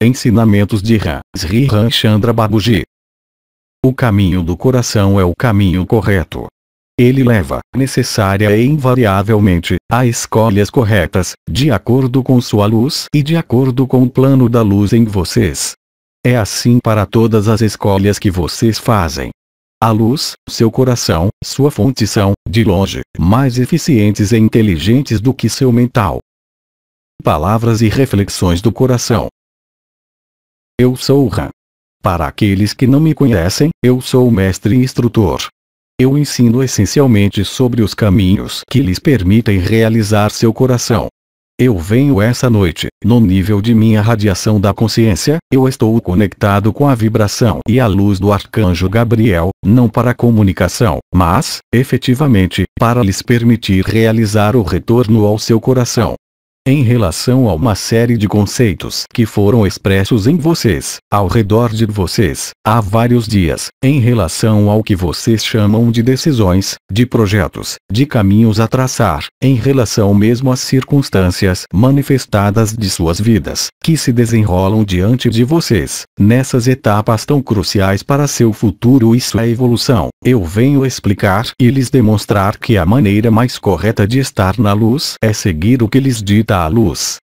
Ensinamentos de Ra Sri Ramchandra Babuji. O caminho do coração é o caminho correto. Ele leva, necessária e invariavelmente, a escolhas corretas, de acordo com sua luz e de acordo com o plano da luz em vocês. É assim para todas as escolhas que vocês fazem. A luz, seu coração, sua fonte são, de longe, mais eficientes e inteligentes do que seu mental. Palavras e reflexões do coração. Eu sou o Ra. Para aqueles que não me conhecem, eu sou o mestre e instrutor. Eu ensino essencialmente sobre os caminhos que lhes permitem realizar seu coração. Eu venho essa noite, no nível de minha radiação da consciência, eu estou conectado com a vibração e a luz do arcanjo Gabriel, não para comunicação, mas, efetivamente, para lhes permitir realizar o retorno ao seu coração em relação a uma série de conceitos que foram expressos em vocês, ao redor de vocês, há vários dias, em relação ao que vocês chamam de decisões, de projetos, de caminhos a traçar, em relação mesmo às circunstâncias manifestadas de suas vidas, que se desenrolam diante de vocês, nessas etapas tão cruciais para seu futuro e sua evolução. Eu venho explicar e lhes demonstrar que a maneira mais correta de estar na luz é seguir o que lhes dita a luz.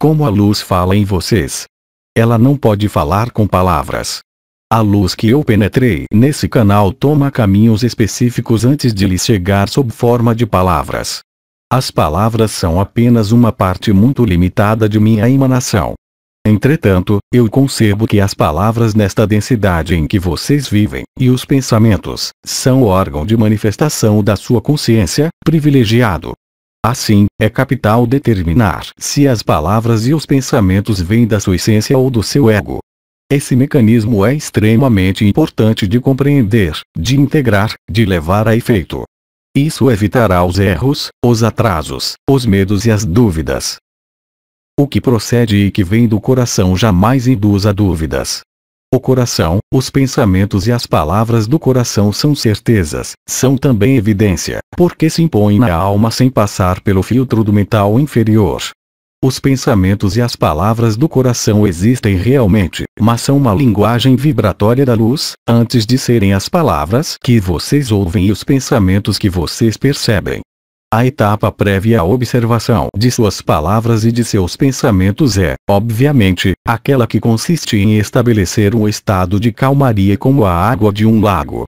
Como a luz fala em vocês. Ela não pode falar com palavras. A luz que eu penetrei nesse canal toma caminhos específicos antes de lhe chegar sob forma de palavras. As palavras são apenas uma parte muito limitada de minha emanação. Entretanto, eu concebo que as palavras nesta densidade em que vocês vivem, e os pensamentos, são o órgão de manifestação da sua consciência, privilegiado, Assim, é capital determinar se as palavras e os pensamentos vêm da sua essência ou do seu ego. Esse mecanismo é extremamente importante de compreender, de integrar, de levar a efeito. Isso evitará os erros, os atrasos, os medos e as dúvidas. O que procede e que vem do coração jamais induz a dúvidas o coração, os pensamentos e as palavras do coração são certezas, são também evidência, porque se impõem à alma sem passar pelo filtro do mental inferior. Os pensamentos e as palavras do coração existem realmente, mas são uma linguagem vibratória da luz, antes de serem as palavras que vocês ouvem e os pensamentos que vocês percebem. A etapa prévia à observação de suas palavras e de seus pensamentos é, obviamente, aquela que consiste em estabelecer um estado de calmaria como a água de um lago.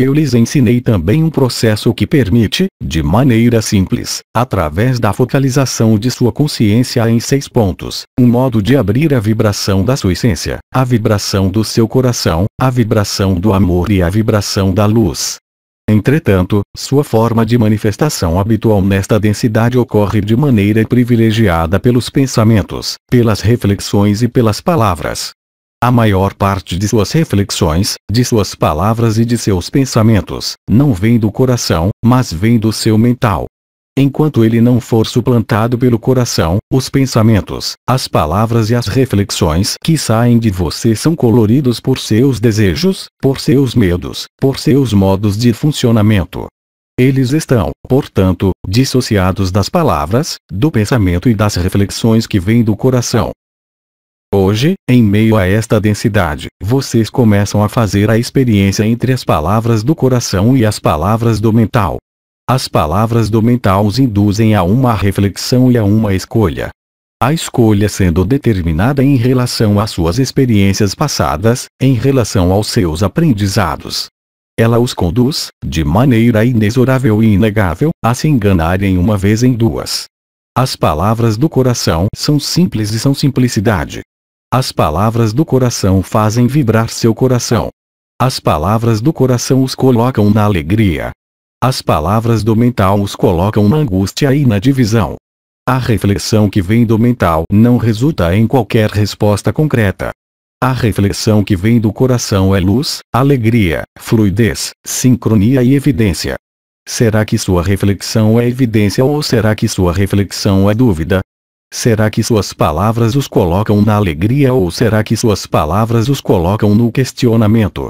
Eu lhes ensinei também um processo que permite, de maneira simples, através da focalização de sua consciência em seis pontos, um modo de abrir a vibração da sua essência, a vibração do seu coração, a vibração do amor e a vibração da luz. Entretanto, sua forma de manifestação habitual nesta densidade ocorre de maneira privilegiada pelos pensamentos, pelas reflexões e pelas palavras. A maior parte de suas reflexões, de suas palavras e de seus pensamentos, não vem do coração, mas vem do seu mental. Enquanto ele não for suplantado pelo coração, os pensamentos, as palavras e as reflexões que saem de você são coloridos por seus desejos, por seus medos, por seus modos de funcionamento. Eles estão, portanto, dissociados das palavras, do pensamento e das reflexões que vêm do coração. Hoje, em meio a esta densidade, vocês começam a fazer a experiência entre as palavras do coração e as palavras do mental. As palavras do mental os induzem a uma reflexão e a uma escolha. A escolha sendo determinada em relação às suas experiências passadas, em relação aos seus aprendizados. Ela os conduz, de maneira inexorável e inegável, a se enganarem uma vez em duas. As palavras do coração são simples e são simplicidade. As palavras do coração fazem vibrar seu coração. As palavras do coração os colocam na alegria, as palavras do mental os colocam na angústia e na divisão. A reflexão que vem do mental não resulta em qualquer resposta concreta. A reflexão que vem do coração é luz, alegria, fluidez, sincronia e evidência. Será que sua reflexão é evidência ou será que sua reflexão é dúvida? Será que suas palavras os colocam na alegria ou será que suas palavras os colocam no questionamento?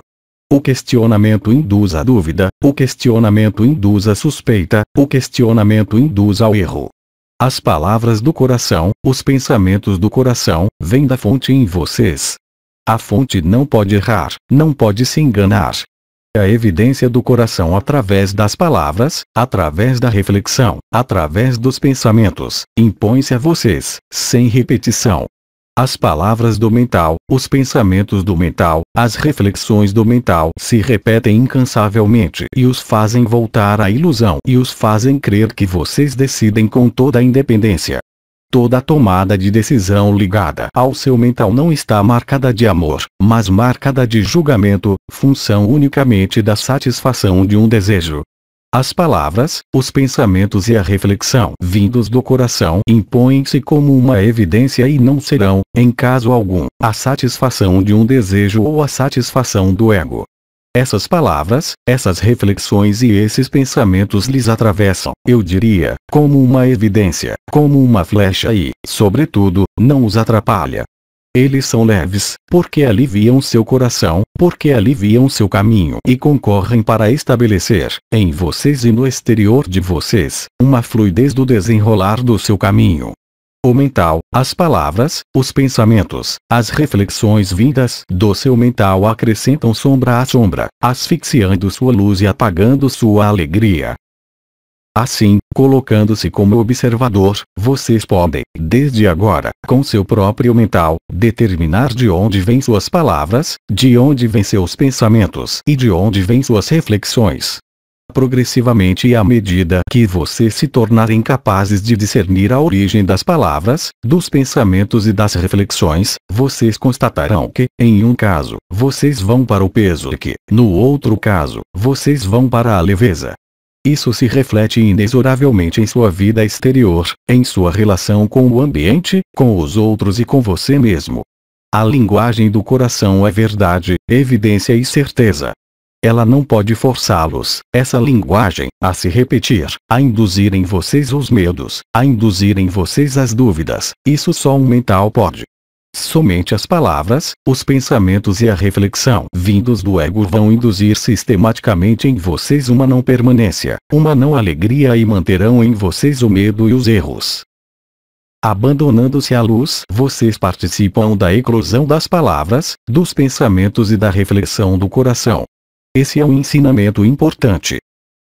O questionamento induz à dúvida, o questionamento induz à suspeita, o questionamento induz ao erro. As palavras do coração, os pensamentos do coração, vêm da fonte em vocês. A fonte não pode errar, não pode se enganar. É a evidência do coração através das palavras, através da reflexão, através dos pensamentos, impõe-se a vocês, sem repetição, as palavras do mental, os pensamentos do mental, as reflexões do mental se repetem incansavelmente e os fazem voltar à ilusão e os fazem crer que vocês decidem com toda a independência. Toda tomada de decisão ligada ao seu mental não está marcada de amor, mas marcada de julgamento, função unicamente da satisfação de um desejo, as palavras, os pensamentos e a reflexão vindos do coração impõem-se como uma evidência e não serão, em caso algum, a satisfação de um desejo ou a satisfação do ego. Essas palavras, essas reflexões e esses pensamentos lhes atravessam, eu diria, como uma evidência, como uma flecha e, sobretudo, não os atrapalha, eles são leves, porque aliviam seu coração, porque aliviam seu caminho e concorrem para estabelecer, em vocês e no exterior de vocês, uma fluidez do desenrolar do seu caminho. O mental, as palavras, os pensamentos, as reflexões vindas do seu mental acrescentam sombra a sombra, asfixiando sua luz e apagando sua alegria. Assim, colocando-se como observador, vocês podem, desde agora, com seu próprio mental, determinar de onde vêm suas palavras, de onde vêm seus pensamentos e de onde vêm suas reflexões. Progressivamente à medida que vocês se tornarem capazes de discernir a origem das palavras, dos pensamentos e das reflexões, vocês constatarão que, em um caso, vocês vão para o peso e que, no outro caso, vocês vão para a leveza. Isso se reflete inexoravelmente em sua vida exterior, em sua relação com o ambiente, com os outros e com você mesmo. A linguagem do coração é verdade, evidência e certeza. Ela não pode forçá-los, essa linguagem, a se repetir, a induzir em vocês os medos, a induzir em vocês as dúvidas, isso só um mental pode. Somente as palavras, os pensamentos e a reflexão vindos do ego vão induzir sistematicamente em vocês uma não permanência, uma não alegria e manterão em vocês o medo e os erros. Abandonando-se à luz, vocês participam da eclosão das palavras, dos pensamentos e da reflexão do coração. Esse é um ensinamento importante.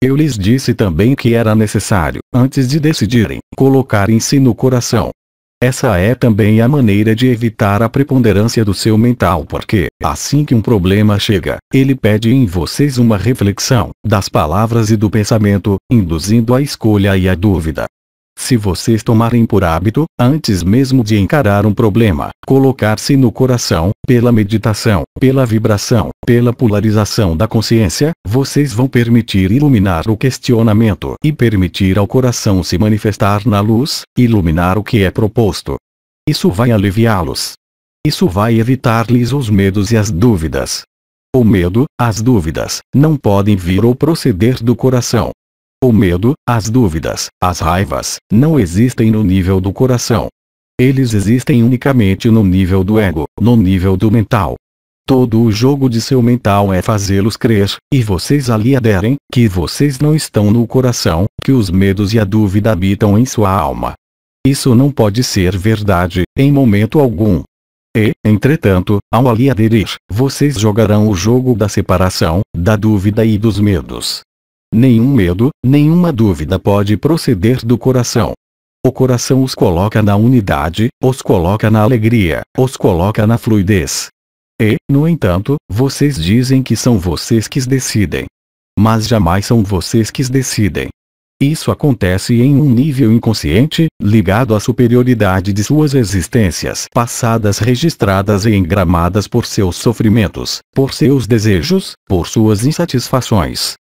Eu lhes disse também que era necessário, antes de decidirem, colocarem-se no coração, essa é também a maneira de evitar a preponderância do seu mental porque, assim que um problema chega, ele pede em vocês uma reflexão, das palavras e do pensamento, induzindo a escolha e a dúvida. Se vocês tomarem por hábito, antes mesmo de encarar um problema, colocar-se no coração, pela meditação, pela vibração, pela polarização da consciência, vocês vão permitir iluminar o questionamento e permitir ao coração se manifestar na luz, iluminar o que é proposto. Isso vai aliviá-los. Isso vai evitar-lhes os medos e as dúvidas. O medo, as dúvidas, não podem vir ou proceder do coração, o medo, as dúvidas, as raivas, não existem no nível do coração. Eles existem unicamente no nível do ego, no nível do mental. Todo o jogo de seu mental é fazê-los crer, e vocês ali aderem, que vocês não estão no coração, que os medos e a dúvida habitam em sua alma. Isso não pode ser verdade, em momento algum. E, entretanto, ao ali aderir, vocês jogarão o jogo da separação, da dúvida e dos medos, nenhum medo, nenhuma dúvida pode proceder do coração. O coração os coloca na unidade, os coloca na alegria, os coloca na fluidez. E, no entanto, vocês dizem que são vocês que decidem. Mas jamais são vocês que decidem. Isso acontece em um nível inconsciente, ligado à superioridade de suas existências passadas registradas e engramadas por seus sofrimentos, por seus desejos, por suas insatisfações,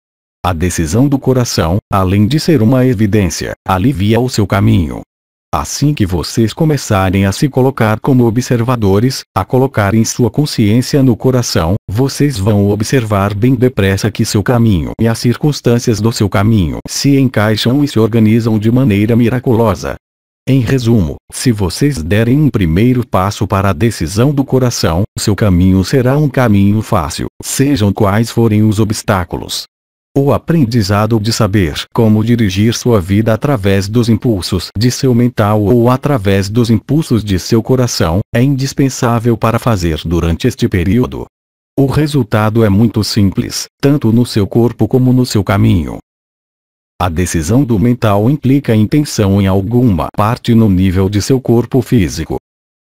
a decisão do coração, além de ser uma evidência, alivia o seu caminho. Assim que vocês começarem a se colocar como observadores, a colocarem sua consciência no coração, vocês vão observar bem depressa que seu caminho e as circunstâncias do seu caminho se encaixam e se organizam de maneira miraculosa. Em resumo, se vocês derem um primeiro passo para a decisão do coração, seu caminho será um caminho fácil, sejam quais forem os obstáculos. O aprendizado de saber como dirigir sua vida através dos impulsos de seu mental ou através dos impulsos de seu coração é indispensável para fazer durante este período. O resultado é muito simples, tanto no seu corpo como no seu caminho. A decisão do mental implica intenção em alguma parte no nível de seu corpo físico.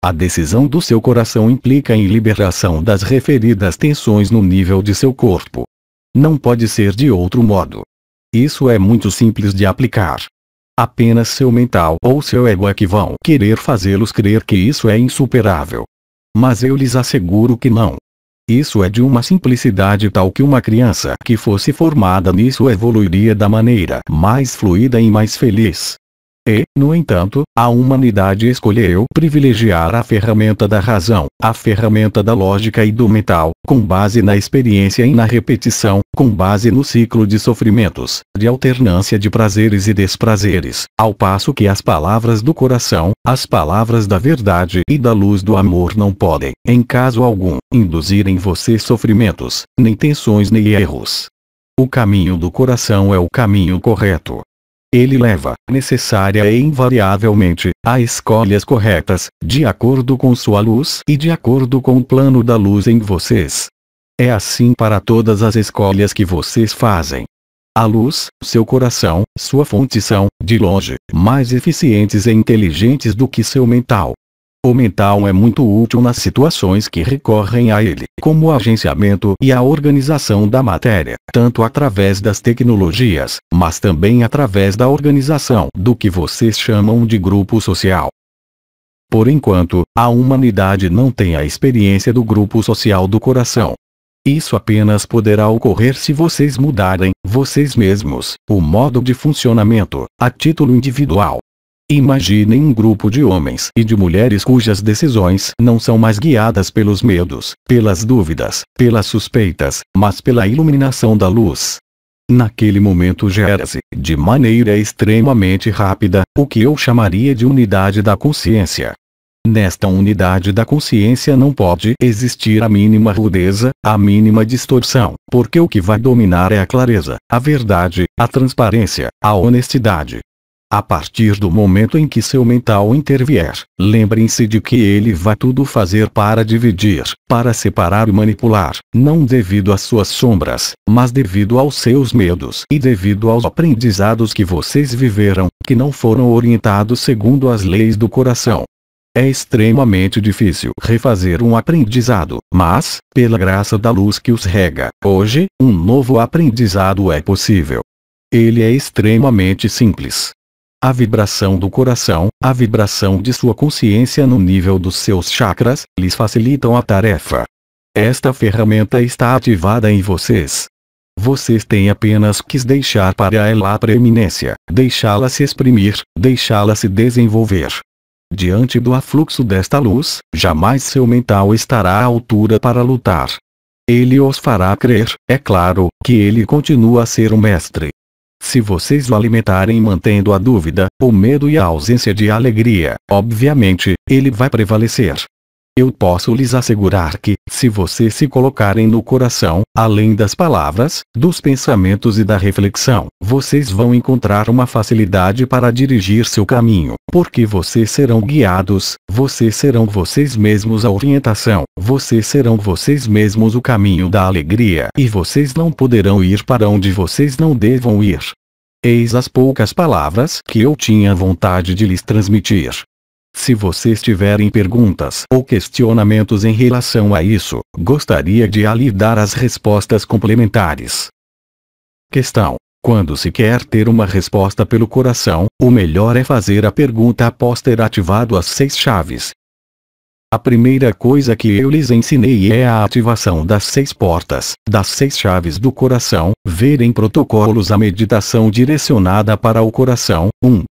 A decisão do seu coração implica em liberação das referidas tensões no nível de seu corpo. Não pode ser de outro modo. Isso é muito simples de aplicar. Apenas seu mental ou seu ego é que vão querer fazê-los crer que isso é insuperável. Mas eu lhes asseguro que não. Isso é de uma simplicidade tal que uma criança que fosse formada nisso evoluiria da maneira mais fluida e mais feliz, e, no entanto, a humanidade escolheu privilegiar a ferramenta da razão, a ferramenta da lógica e do mental, com base na experiência e na repetição, com base no ciclo de sofrimentos, de alternância de prazeres e desprazeres, ao passo que as palavras do coração, as palavras da verdade e da luz do amor não podem, em caso algum, induzir em você sofrimentos, nem tensões nem erros. O caminho do coração é o caminho correto. Ele leva, necessária e invariavelmente, a escolhas corretas, de acordo com sua luz e de acordo com o plano da luz em vocês. É assim para todas as escolhas que vocês fazem. A luz, seu coração, sua fonte são, de longe, mais eficientes e inteligentes do que seu mental, o mental é muito útil nas situações que recorrem a ele, como o agenciamento e a organização da matéria, tanto através das tecnologias, mas também através da organização do que vocês chamam de grupo social. Por enquanto, a humanidade não tem a experiência do grupo social do coração. Isso apenas poderá ocorrer se vocês mudarem, vocês mesmos, o modo de funcionamento, a título individual, Imaginem um grupo de homens e de mulheres cujas decisões não são mais guiadas pelos medos, pelas dúvidas, pelas suspeitas, mas pela iluminação da luz. Naquele momento gera-se, de maneira extremamente rápida, o que eu chamaria de unidade da consciência. Nesta unidade da consciência não pode existir a mínima rudeza, a mínima distorção, porque o que vai dominar é a clareza, a verdade, a transparência, a honestidade, a partir do momento em que seu mental intervier, lembrem-se de que ele vai tudo fazer para dividir, para separar e manipular, não devido às suas sombras, mas devido aos seus medos e devido aos aprendizados que vocês viveram, que não foram orientados segundo as leis do coração. É extremamente difícil refazer um aprendizado, mas, pela graça da luz que os rega, hoje, um novo aprendizado é possível. Ele é extremamente simples a vibração do coração, a vibração de sua consciência no nível dos seus chakras, lhes facilitam a tarefa. Esta ferramenta está ativada em vocês. Vocês têm apenas que deixar para ela a preeminência, deixá-la se exprimir, deixá-la se desenvolver. Diante do afluxo desta luz, jamais seu mental estará à altura para lutar. Ele os fará crer, é claro, que ele continua a ser o mestre, se vocês o alimentarem mantendo a dúvida, o medo e a ausência de alegria, obviamente, ele vai prevalecer. Eu posso lhes assegurar que, se vocês se colocarem no coração, além das palavras, dos pensamentos e da reflexão, vocês vão encontrar uma facilidade para dirigir seu caminho, porque vocês serão guiados, vocês serão vocês mesmos a orientação, vocês serão vocês mesmos o caminho da alegria e vocês não poderão ir para onde vocês não devam ir. Eis as poucas palavras que eu tinha vontade de lhes transmitir. Se vocês tiverem perguntas ou questionamentos em relação a isso, gostaria de ali dar as respostas complementares. Questão. Quando se quer ter uma resposta pelo coração, o melhor é fazer a pergunta após ter ativado as seis chaves. A primeira coisa que eu lhes ensinei é a ativação das seis portas, das seis chaves do coração, ver em protocolos a meditação direcionada para o coração, 1,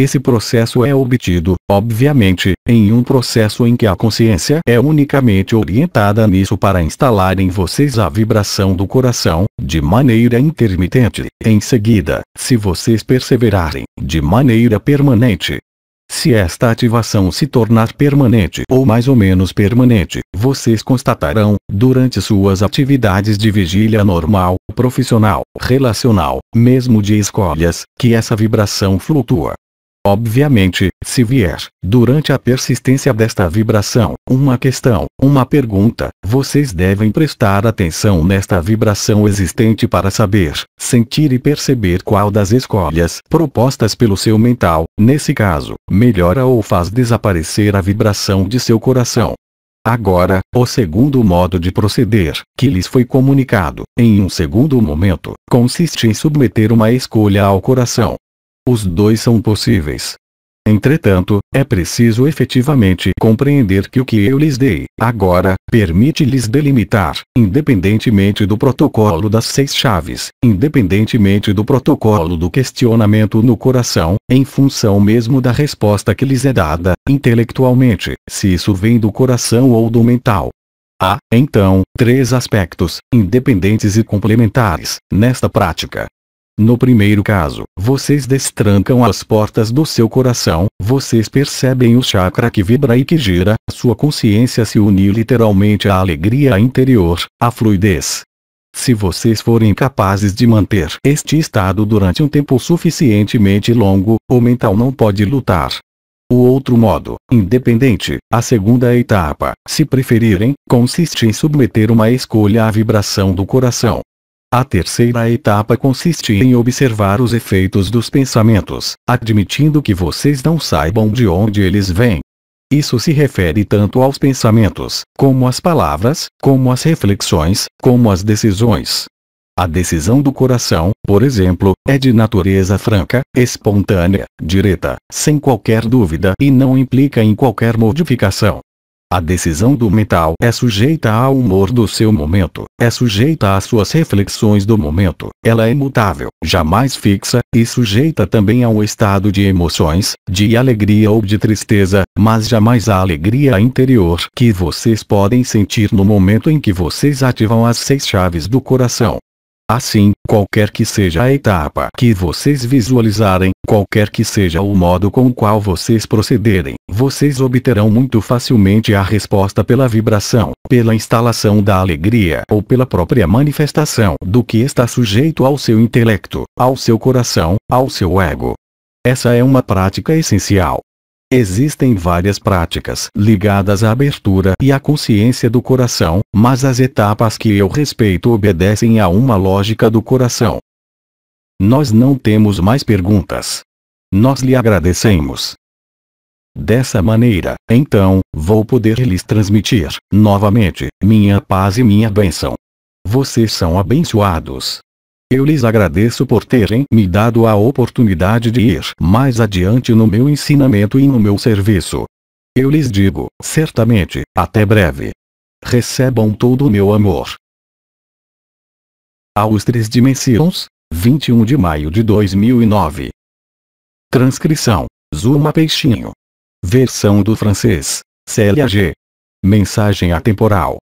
esse processo é obtido, obviamente, em um processo em que a consciência é unicamente orientada nisso para instalar em vocês a vibração do coração, de maneira intermitente. Em seguida, se vocês perseverarem, de maneira permanente, se esta ativação se tornar permanente ou mais ou menos permanente, vocês constatarão, durante suas atividades de vigília normal, profissional, relacional, mesmo de escolhas, que essa vibração flutua, Obviamente, se vier, durante a persistência desta vibração, uma questão, uma pergunta, vocês devem prestar atenção nesta vibração existente para saber, sentir e perceber qual das escolhas propostas pelo seu mental, nesse caso, melhora ou faz desaparecer a vibração de seu coração. Agora, o segundo modo de proceder, que lhes foi comunicado, em um segundo momento, consiste em submeter uma escolha ao coração, os dois são possíveis. Entretanto, é preciso efetivamente compreender que o que eu lhes dei, agora, permite-lhes delimitar, independentemente do protocolo das seis chaves, independentemente do protocolo do questionamento no coração, em função mesmo da resposta que lhes é dada, intelectualmente, se isso vem do coração ou do mental. Há, ah, então, três aspectos, independentes e complementares, nesta prática. No primeiro caso, vocês destrancam as portas do seu coração, vocês percebem o chakra que vibra e que gira, sua consciência se uniu literalmente à alegria interior, à fluidez. Se vocês forem capazes de manter este estado durante um tempo suficientemente longo, o mental não pode lutar. O outro modo, independente, a segunda etapa, se preferirem, consiste em submeter uma escolha à vibração do coração. A terceira etapa consiste em observar os efeitos dos pensamentos, admitindo que vocês não saibam de onde eles vêm. Isso se refere tanto aos pensamentos, como às palavras, como às reflexões, como às decisões. A decisão do coração, por exemplo, é de natureza franca, espontânea, direta, sem qualquer dúvida e não implica em qualquer modificação. A decisão do mental é sujeita ao humor do seu momento, é sujeita às suas reflexões do momento, ela é imutável, jamais fixa, e sujeita também ao estado de emoções, de alegria ou de tristeza, mas jamais à alegria interior que vocês podem sentir no momento em que vocês ativam as seis chaves do coração. Assim, qualquer que seja a etapa que vocês visualizarem, qualquer que seja o modo com o qual vocês procederem, vocês obterão muito facilmente a resposta pela vibração, pela instalação da alegria ou pela própria manifestação do que está sujeito ao seu intelecto, ao seu coração, ao seu ego. Essa é uma prática essencial. Existem várias práticas ligadas à abertura e à consciência do coração, mas as etapas que eu respeito obedecem a uma lógica do coração. Nós não temos mais perguntas. Nós lhe agradecemos. Dessa maneira, então, vou poder lhes transmitir, novamente, minha paz e minha bênção. Vocês são abençoados. Eu lhes agradeço por terem me dado a oportunidade de ir mais adiante no meu ensinamento e no meu serviço. Eu lhes digo, certamente, até breve. Recebam todo o meu amor. Aos Três Dimensions, 21 de maio de 2009. Transcrição: Zuma Peixinho. Versão do francês. CLAG. Mensagem atemporal.